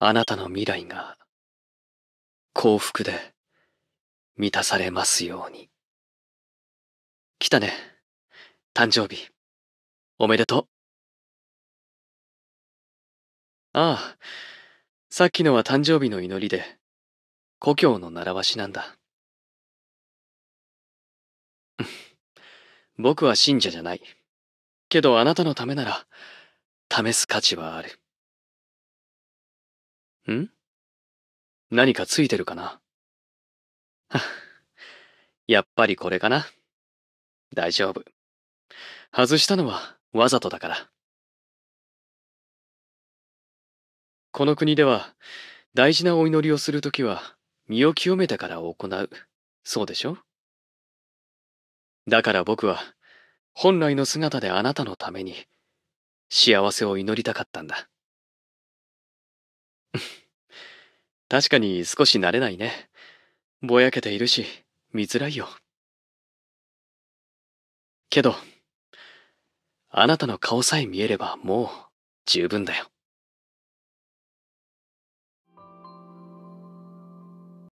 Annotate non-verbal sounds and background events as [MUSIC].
あなたの未来が幸福で満たされますように。来たね。誕生日。おめでとう。ああ、さっきのは誕生日の祈りで、故郷の習わしなんだ。僕は信者じゃない。けどあなたのためなら、試す価値はある。ん何かついてるかな [LAUGHS] やっぱりこれかな。大丈夫。外したのはわざとだから。この国では大事なお祈りをするときは身を清めてから行う。そうでしょだから僕は本来の姿であなたのために幸せを祈りたかったんだ。確かに少し慣れないね。ぼやけているし、見づらいよ。けど、あなたの顔さえ見えればもう十分だよ。